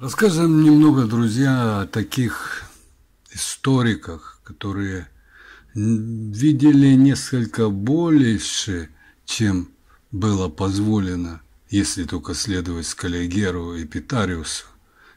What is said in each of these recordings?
Расскажем немного, друзья, о таких историках, которые видели несколько больше, чем было позволено, если только следовать Скалигеру и Питариусу.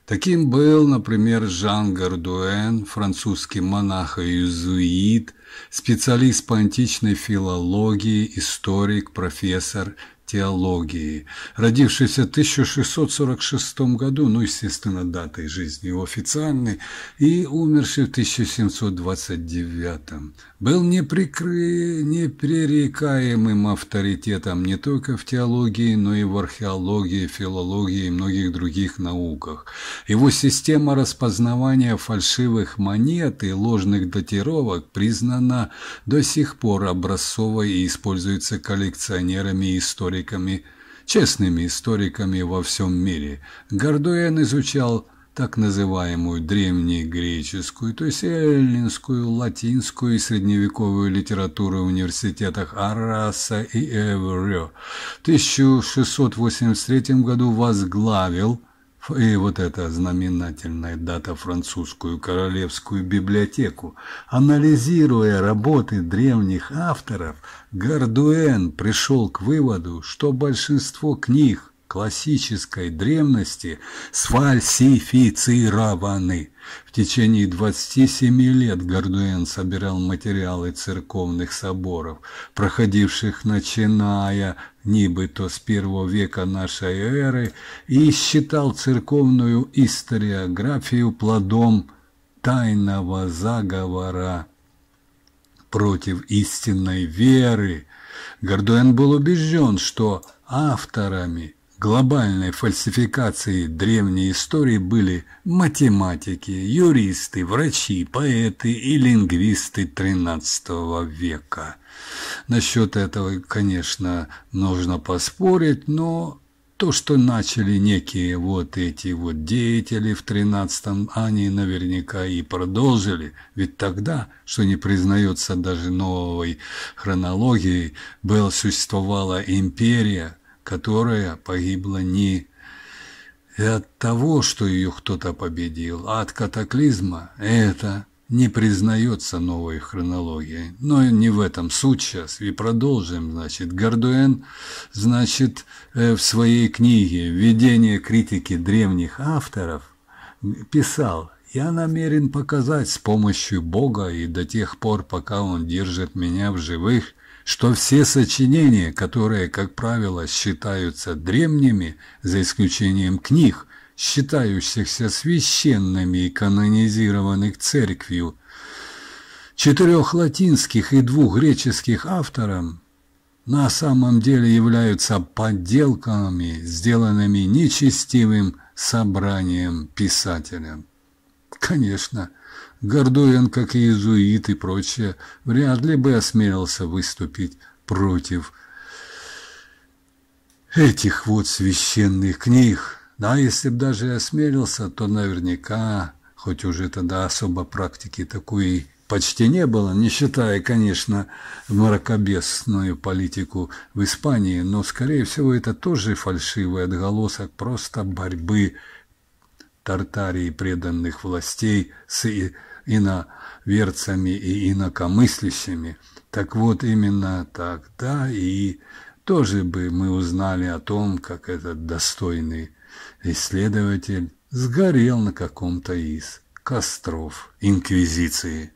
Таким был, например, Жан Гардуэн, французский монах и иезуит, специалист по античной филологии, историк, профессор теологии, родившийся в 1646 году, ну, естественно, датой жизни его официальной, и умерший в 1729 был неприкры... непререкаемым авторитетом не только в теологии, но и в археологии, филологии и многих других науках. Его система распознавания фальшивых монет и ложных датировок признана до сих пор образцовой и используется коллекционерами и историками, честными историками во всем мире. Гордуэн изучал так называемую древнегреческую, то есть эллинскую, латинскую и средневековую литературу в университетах Араса и Эврио. В 1683 году возглавил и вот эта знаменательная дата французскую королевскую библиотеку. Анализируя работы древних авторов, Гардуэн пришел к выводу, что большинство книг классической древности сфальсифицированы. В течение 27 лет Гордуэн собирал материалы церковных соборов, проходивших начиная то с первого века нашей эры, и считал церковную историографию плодом тайного заговора против истинной веры. Гордуэн был убежден, что авторами – глобальной фальсификации древней истории были математики, юристы, врачи, поэты и лингвисты XIII века. Насчет этого, конечно, нужно поспорить, но то, что начали некие вот эти вот деятели в 13-м, они наверняка и продолжили, ведь тогда, что не признается даже новой хронологией, был, существовала империя, которая погибла не от того, что ее кто-то победил, а от катаклизма, это не признается новой хронологией. Но не в этом суть сейчас. И продолжим, значит. Гордуэн, значит, э, в своей книге «Введение критики древних авторов» писал, я намерен показать с помощью Бога и до тех пор, пока Он держит меня в живых, что все сочинения, которые, как правило, считаются древними, за исключением книг, считающихся священными и канонизированных церковью, четырех латинских и двух греческих авторам, на самом деле являются подделками, сделанными нечестивым собранием писателя. Конечно, Гордуэн, как и иезуит и прочее, вряд ли бы осмелился выступить против этих вот священных книг. Да, если бы даже осмелился, то наверняка, хоть уже тогда особо практики такой почти не было, не считая, конечно, мракобесную политику в Испании, но, скорее всего, это тоже фальшивый отголосок просто борьбы Тартарии преданных властей с иноверцами и инакомыслящими. Так вот, именно тогда и тоже бы мы узнали о том, как этот достойный исследователь сгорел на каком-то из костров Инквизиции.